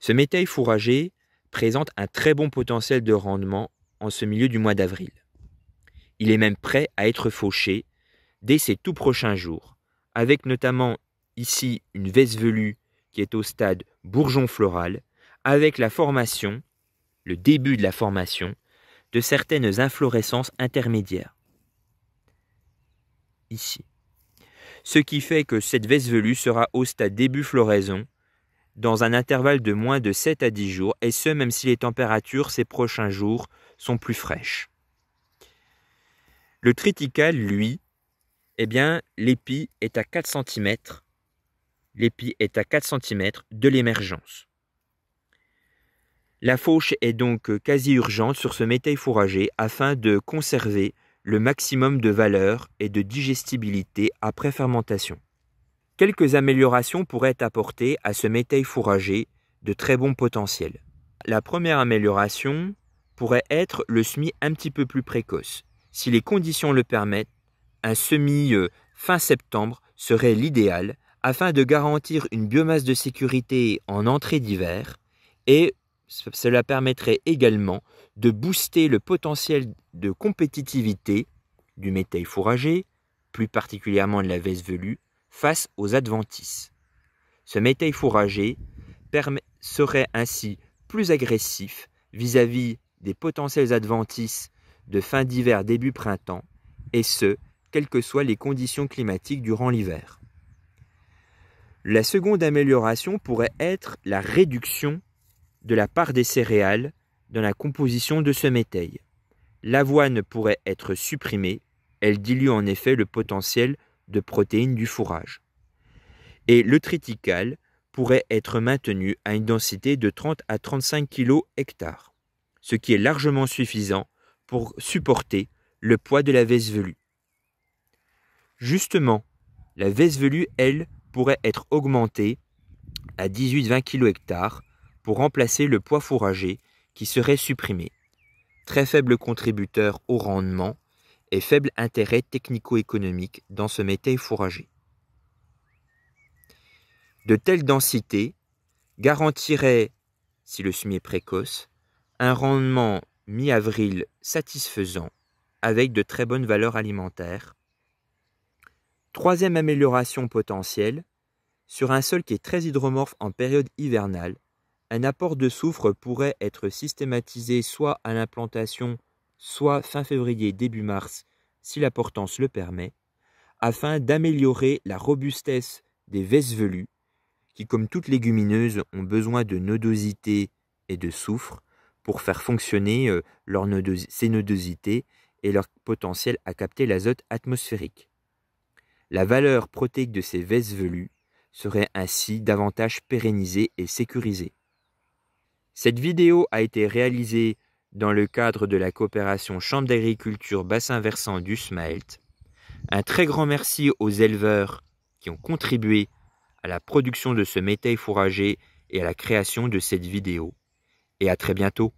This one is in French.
Ce métail fourragé présente un très bon potentiel de rendement en ce milieu du mois d'avril. Il est même prêt à être fauché dès ses tout prochains jours, avec notamment ici une veste velue qui est au stade bourgeon floral, avec la formation, le début de la formation, de certaines inflorescences intermédiaires. Ici. Ce qui fait que cette veste velue sera au stade début floraison dans un intervalle de moins de 7 à 10 jours, et ce même si les températures ces prochains jours sont plus fraîches. Le triticale, lui, eh bien, l'épi est à 4 cm. L'épi est à 4 cm de l'émergence. La fauche est donc quasi urgente sur ce métail fourragé afin de conserver le maximum de valeur et de digestibilité après fermentation. Quelques améliorations pourraient apporter à ce métail fourragé de très bon potentiel. La première amélioration pourrait être le semis un petit peu plus précoce. Si les conditions le permettent, un semis euh, fin septembre serait l'idéal afin de garantir une biomasse de sécurité en entrée d'hiver et cela permettrait également de booster le potentiel de compétitivité du métail fourragé, plus particulièrement de la veste velue, face aux adventices. Ce métail fourragé serait ainsi plus agressif vis-à-vis des potentiels adventices de fin d'hiver début printemps, et ce, quelles que soient les conditions climatiques durant l'hiver. La seconde amélioration pourrait être la réduction de la part des céréales dans la composition de ce métail. L'avoine pourrait être supprimée, elle dilue en effet le potentiel de protéines du fourrage. Et le triticale pourrait être maintenu à une densité de 30 à 35 kg hectare, ce qui est largement suffisant pour supporter le poids de la veste velue. Justement, la veste velue, elle, pourrait être augmentée à 18-20 kg hectare pour remplacer le poids fourragé qui serait supprimé. Très faible contributeur au rendement, et faible intérêt technico-économique dans ce métier fourragé. De telles densités garantiraient, si le semis est précoce, un rendement mi-avril satisfaisant avec de très bonnes valeurs alimentaires. Troisième amélioration potentielle, sur un sol qui est très hydromorphe en période hivernale, un apport de soufre pourrait être systématisé soit à l'implantation soit fin février, début mars, si la portance le permet, afin d'améliorer la robustesse des vesses velues, qui, comme toutes légumineuses, ont besoin de nodosité et de soufre pour faire fonctionner euh, leur ces nodosités et leur potentiel à capter l'azote atmosphérique. La valeur protéique de ces vesses velues serait ainsi davantage pérennisée et sécurisée. Cette vidéo a été réalisée dans le cadre de la coopération Chambre d'agriculture bassin versant du Smelt. Un très grand merci aux éleveurs qui ont contribué à la production de ce métail fourragé et à la création de cette vidéo. Et à très bientôt